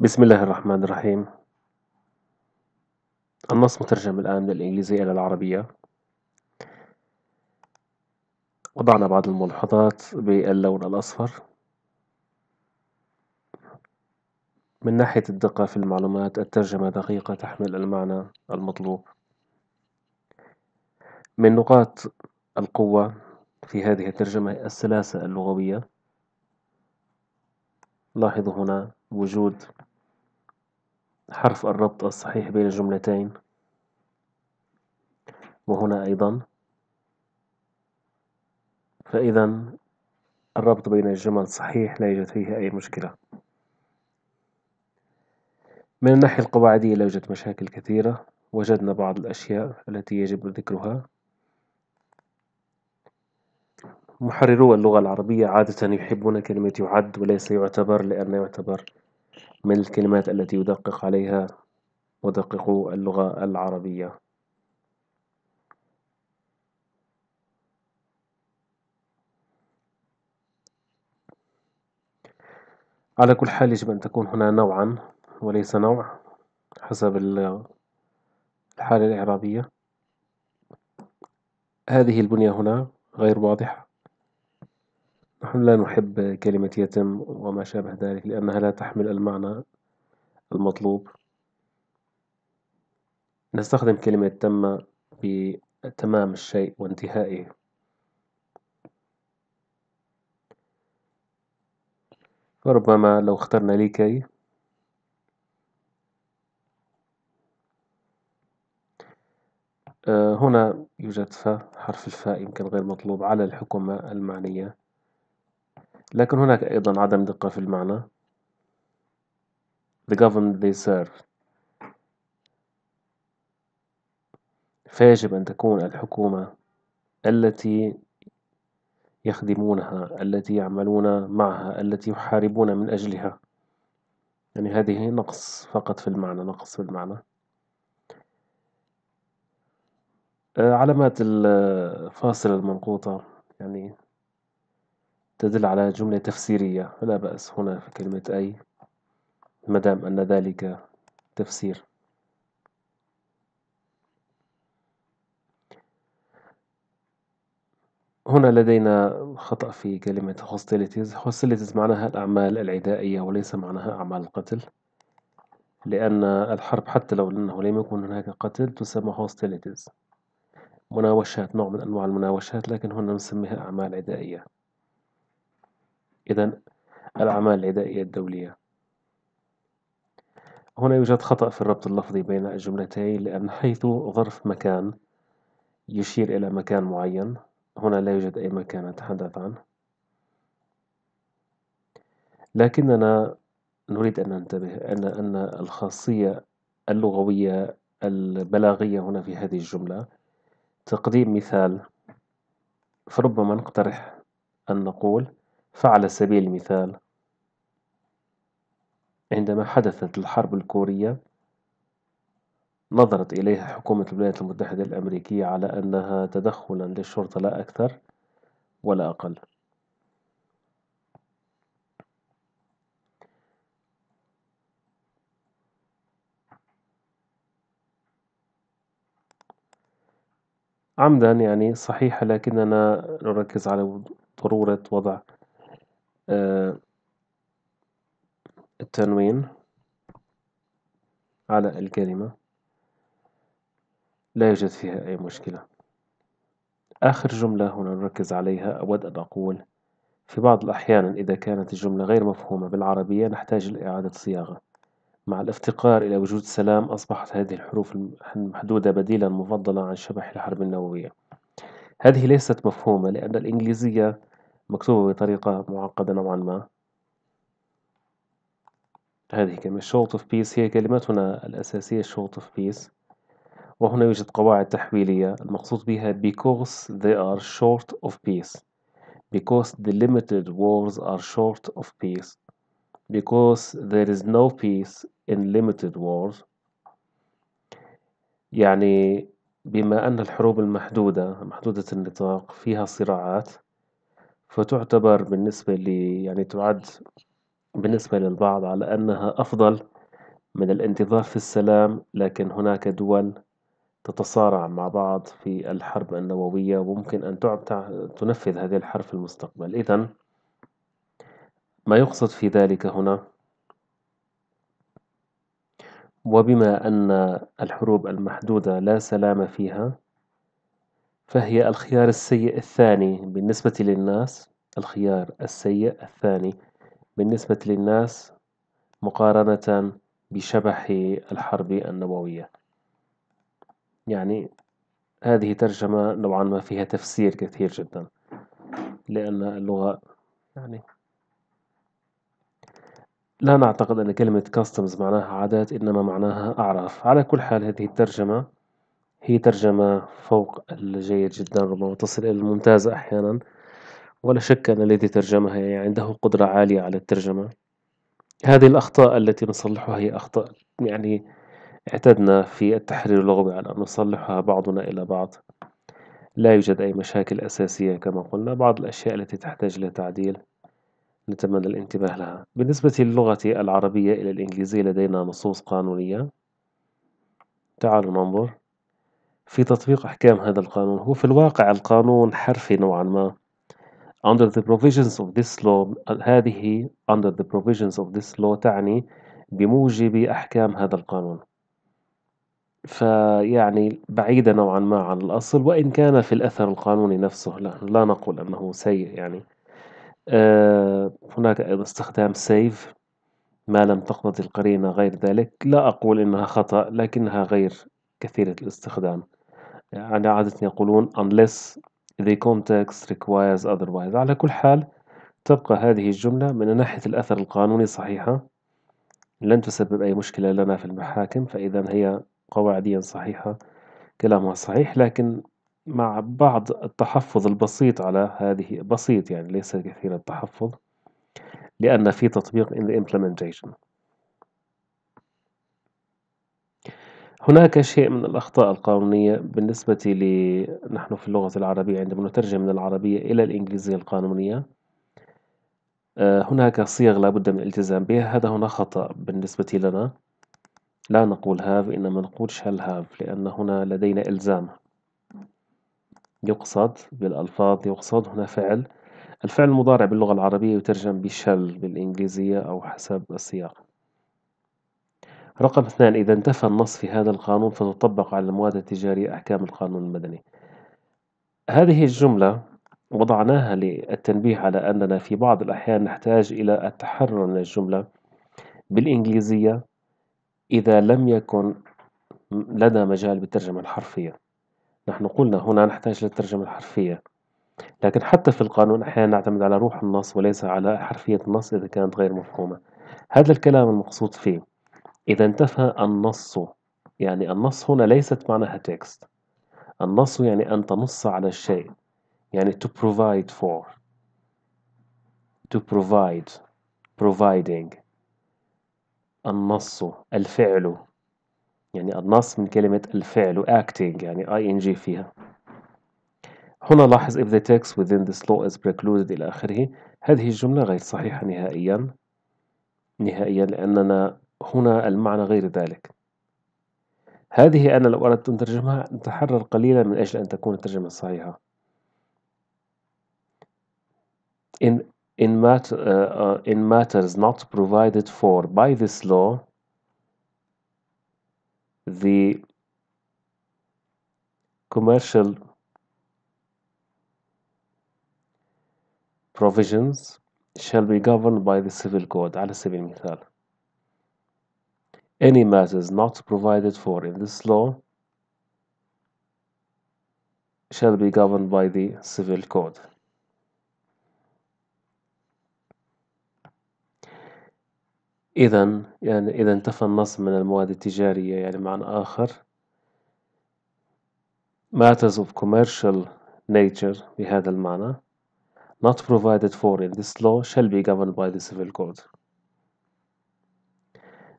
بسم الله الرحمن الرحيم النص مترجم الآن من الإنجليزية إلى العربية وضعنا بعض الملاحظات باللون الأصفر من ناحية الدقة في المعلومات الترجمة دقيقة تحمل المعنى المطلوب من نقاط القوة في هذه الترجمة السلاسة اللغوية لاحظوا هنا وجود حرف الربط الصحيح بين الجملتين وهنا أيضا فإذا الربط بين الجمل صحيح لا يوجد فيه أي مشكلة من الناحية القواعدية لا يوجد مشاكل كثيرة وجدنا بعض الأشياء التي يجب ذكرها محررو اللغة العربية عادة يحبون كلمة يعد وليس يعتبر لأن يعتبر من الكلمات التي يدقق عليها مدققو اللغة العربية على كل حال يجب أن تكون هنا نوعا وليس نوع حسب الحالة الإعرابية هذه البنية هنا غير واضحة نحن لا نحب كلمة يتم وما شابه ذلك لأنها لا تحمل المعنى المطلوب نستخدم كلمة تم بتمام الشيء وانتهائه فربما لو اخترنا لكي آه، هنا يوجد ف حرف الفاء يمكن غير مطلوب على الحكومة المعنية لكن هناك أيضا عدم دقة في المعنى the government they serve فيجب أن تكون الحكومة التي يخدمونها التي يعملون معها التي يحاربون من أجلها يعني هذه نقص فقط في المعنى نقص في المعنى آه، علامات الفاصلة المنقوطة يعني تدل على جملة تفسيرية فلا بأس هنا في كلمة أي مدام أن ذلك تفسير هنا لدينا خطأ في كلمة hostilities hostilities معناها الأعمال العدائية وليس معناها أعمال القتل لأن الحرب حتى لو أنه لم يكن هناك قتل تسمى hostilities مناوشات نوع من أنواع المناوشات لكن هنا نسميها أعمال عدائية إذا الأعمال العدائية الدولية هنا يوجد خطأ في الربط اللفظي بين الجملتين لأن حيث ظرف مكان يشير إلى مكان معين هنا لا يوجد أي مكان نتحدث عنه لكننا نريد أن ننتبه أن أن الخاصية اللغوية البلاغية هنا في هذه الجملة تقديم مثال فربما نقترح أن نقول فعلى سبيل المثال عندما حدثت الحرب الكورية نظرت إليها حكومة الولايات المتحدة الأمريكية على أنها تدخلا للشرطة لا أكثر ولا أقل عمدا يعني صحيح لكننا نركز على ضرورة وضع آه، التنوين على الكلمة لا يوجد فيها أي مشكلة آخر جملة هنا نركز عليها أود أن أقول في بعض الأحيان إذا كانت الجملة غير مفهومة بالعربية نحتاج لإعادة صياغة مع الافتقار إلى وجود سلام أصبحت هذه الحروف المحدودة بديلا مفضلا عن شبح الحرب النووية هذه ليست مفهومة لأن الإنجليزية مكتوبة بطريقة معقدة نوعا ما هذه كلمة short of peace هي كلمتنا الأساسية short of peace وهنا يوجد قواعد تحويلية المقصود بها because they are short of peace because the limited wars are short of peace because there is no peace in limited wars يعني بما أن الحروب المحدودة محدودة النطاق فيها صراعات فتُعتبر بالنسبة لي يعني تُعَدّ بالنسبة للبعض على أنها أفضل من الانتظار في السلام، لكن هناك دول تتصارع مع بعض في الحرب النووية وممكن أن تنفذ هذه الحرب في المستقبل، إذًا ما يُقصد في ذلك هنا؟ وبما أن الحروب المحدودة لا سلام فيها فهي الخيار السيء الثاني بالنسبة للناس الخيار السيء الثاني بالنسبة للناس مقارنة بشبح الحرب النووية يعني هذه ترجمة نوعا ما فيها تفسير كثير جدا لأن اللغة يعني لا نعتقد أن كلمة customs معناها عادات إنما معناها أعراف على كل حال هذه الترجمة هي ترجمة فوق الجيد جدا ربما تصل إلى الممتازة أحيانا ولا شك أن الذي ترجمها يعني عنده قدرة عالية على الترجمة هذه الأخطاء التي نصلحها هي أخطاء يعني اعتدنا في التحرير اللغوي على أن نصلحها بعضنا إلى بعض لا يوجد أي مشاكل أساسية كما قلنا بعض الأشياء التي تحتاج إلى تعديل نتمنى الانتباه لها بالنسبة للغة العربية إلى الإنجليزية لدينا نصوص قانونية تعالوا ننظر في تطبيق أحكام هذا القانون هو في الواقع القانون حرفي نوعا ما under the provisions of this law هذه under the provisions of this law تعني بموجب أحكام هذا القانون فيعني بعيدة نوعا ما عن الأصل وإن كان في الأثر القانوني نفسه لا, لا نقول أنه سيء يعني آه هناك أيضا استخدام save ما لم تقتضي القرينة غير ذلك لا أقول إنها خطأ لكنها غير كثيرة الاستخدام يعني عادة يقولون unless the context requires otherwise على كل حال تبقى هذه الجملة من ناحية الأثر القانوني صحيحة لن تسبب أي مشكلة لنا في المحاكم فإذا هي قواعديا صحيحة كلامها صحيح لكن مع بعض التحفظ البسيط على هذه بسيط يعني ليس كثير التحفظ لأن في تطبيق in the implementation هناك شيء من الأخطاء القانونية بالنسبة لنحن في اللغة العربية عندما نترجم من العربية إلى الإنجليزية القانونية آه، هناك صيغ لابد من الالتزام بها هذا هنا خطأ بالنسبة لنا لا نقول هاف إنما نقول شال هاف لأن هنا لدينا إلزام يقصد بالألفاظ يقصد هنا فعل الفعل المضارع باللغة العربية يترجم بشل بالإنجليزية أو حسب السياق رقم اثنان إذا انتفى النص في هذا القانون فتطبق على المواد التجارية أحكام القانون المدني هذه الجملة وضعناها للتنبيه على أننا في بعض الأحيان نحتاج إلى التحرر من الجملة بالإنجليزية إذا لم يكن لدى مجال بالترجمة الحرفية نحن قلنا هنا نحتاج للترجمة الحرفية لكن حتى في القانون أحيانا نعتمد على روح النص وليس على حرفية النص إذا كانت غير مفهومة هذا الكلام المقصود فيه إذا انتفى النص يعني النص هنا ليست معناها text النص يعني أن تنص على الشيء يعني to provide for to provide providing النص الفعل يعني النص من كلمة الفعل acting يعني ing فيها هنا لاحظ if the text within this law is precluded إلى آخره هذه الجملة غير صحيحة نهائيا نهائيا لأننا هنا المعنى غير ذلك هذه أنا لو أردت أن ترجمها نتحرر قليلا من أجل أن تكون الترجمة الصحيحة in, in, mat, uh, in matters not provided for by this law the commercial provisions shall be governed by the civil code على سبيل المثال any matters not provided for in this law shall be governed by the civil code. إذا يعني إذا انتفى النص من المواد التجارية يعني معنى آخر matters of commercial nature بهذا المعنى not provided for in this law shall be governed by the civil code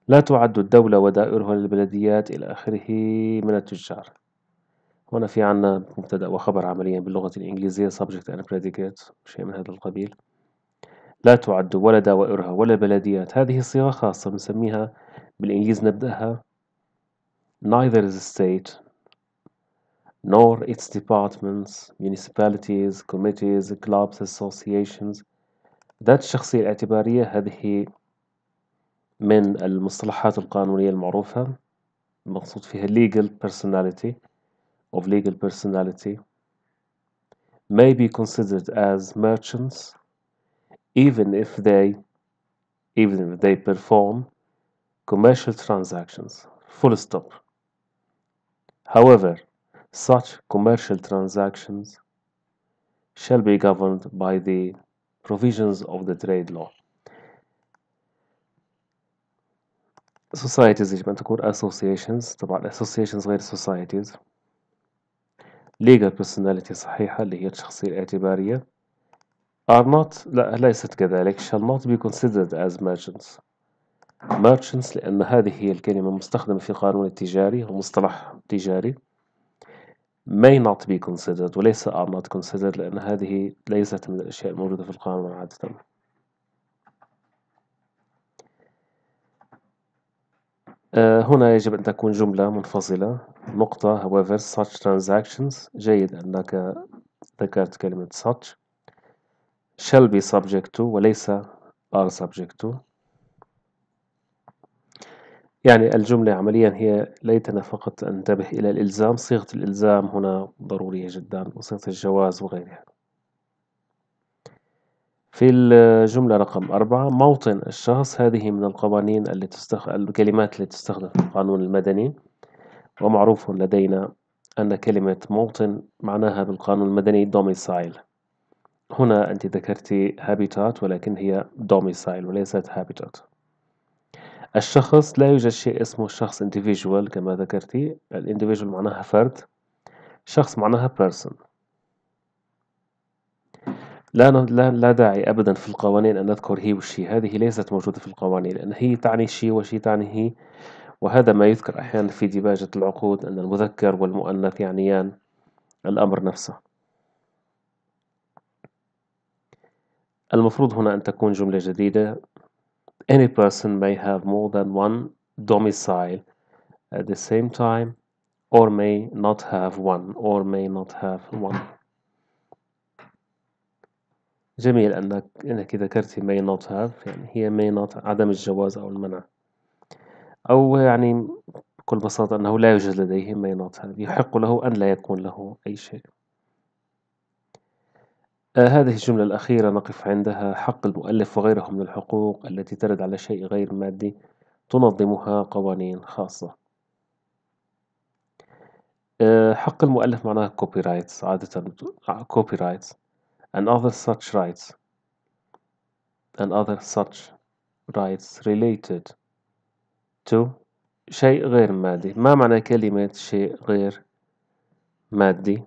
لا تعد الدولة ودائرها للبلديات إلى آخره من التجار هنا في عنا مبتدأ وخبر عمليا باللغة الإنجليزية subject and predicate شيء من هذا القبيل لا تعد ولا دوائرها ولا بلديات هذه صيغة خاصة بنسميها بالإنجليزي نبدأها neither the state nor its departments municipalities committees clubs associations ذات الشخصية الاعتبارية هذه من المصطلحات القانونية المعروفة المقصود فيها legal personality of legal personality may be considered as merchants even if they even if they perform commercial transactions full stop however such commercial transactions shall be governed by the provisions of the trade law societies يجب أن تكون associations طبعا associations غير societies legal personality صحيحة اللي هي الشخصية الاعتبارية are not لا ليست كذلك shall not be considered as merchants merchants لأن هذه هي الكلمة المستخدمة في القانون التجاري ومصطلح تجاري may not be considered وليس are not considered لأن هذه ليست من الأشياء الموجودة في القانون عادة آه، هنا يجب أن تكون جملة منفصلة نقطة however such transactions جيد أنك ذكرت كلمة such shall be subject to وليس are subject to يعني الجملة عمليا هي ليتنا فقط أنتبه إلى الإلزام صيغة الإلزام هنا ضرورية جدا وصيغة الجواز وغيرها في الجملة رقم أربعة موطن الشخص هذه من القوانين التي تستخ... الكلمات التي تستخدم في القانون المدني ومعروف لدينا أن كلمة موطن معناها بالقانون المدني دوميسايل هنا أنت ذكرت هابيتات ولكن هي دوميسايل وليست هابيتات الشخص لا يوجد شيء اسمه شخص individual كما ذكرتي الانديفيدوال معناها فرد شخص معناها person لا لا لا داعي أبدا في القوانين أن نذكر هي والشي هذه ليست موجودة في القوانين لأن هي تعني شي وشي تعني هي وهذا ما يذكر أحيانا في ديباجة العقود أن المذكر والمؤنث يعنيان الأمر نفسه المفروض هنا أن تكون جملة جديدة Any person may have more than one domicile at the same time or may not have one or may not have one جميل أنك أنك ذكرت may not have يعني هي may not عدم الجواز أو المنع أو يعني بكل بساطة أنه لا يوجد لديه may not have يحق له أن لا يكون له أي شيء آه هذه الجملة الأخيرة نقف عندها حق المؤلف وغيره من الحقوق التي ترد على شيء غير مادي تنظمها قوانين خاصة آه حق المؤلف معناه copyrights عادة آه، copyrights and other such rights and other such rights related to شيء غير مادي ما معنى كلمة شيء غير مادي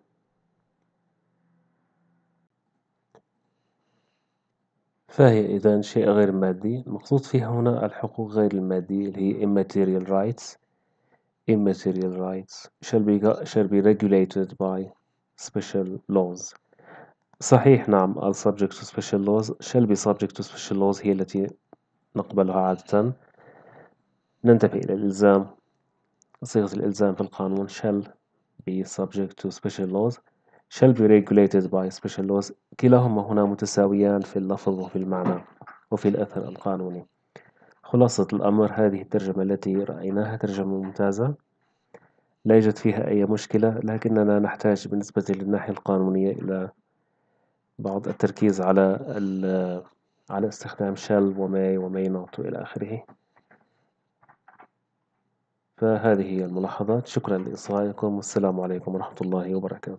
فهي إذا شيء غير مادي المقصود فيها هنا الحقوق غير المادية اللي هي immaterial rights immaterial rights shall be, shall be regulated by special laws صحيح نعم ال subject to special laws shall be subject to special laws هي التي نقبلها عادة ننتبه إلى الإلزام صيغة الإلزام في القانون shall be subject to special laws shall be regulated by special laws كلاهما هنا متساويان في اللفظ وفي المعنى وفي الأثر القانوني خلاصة الأمر هذه الترجمة التي رأيناها ترجمة ممتازة لا يوجد فيها أي مشكلة لكننا نحتاج بالنسبة للناحية القانونية إلى بعض التركيز على على استخدام شل وماي وماي نوت وإلى آخره فهذه هي الملاحظات شكرا لإصغائكم والسلام عليكم ورحمة الله وبركاته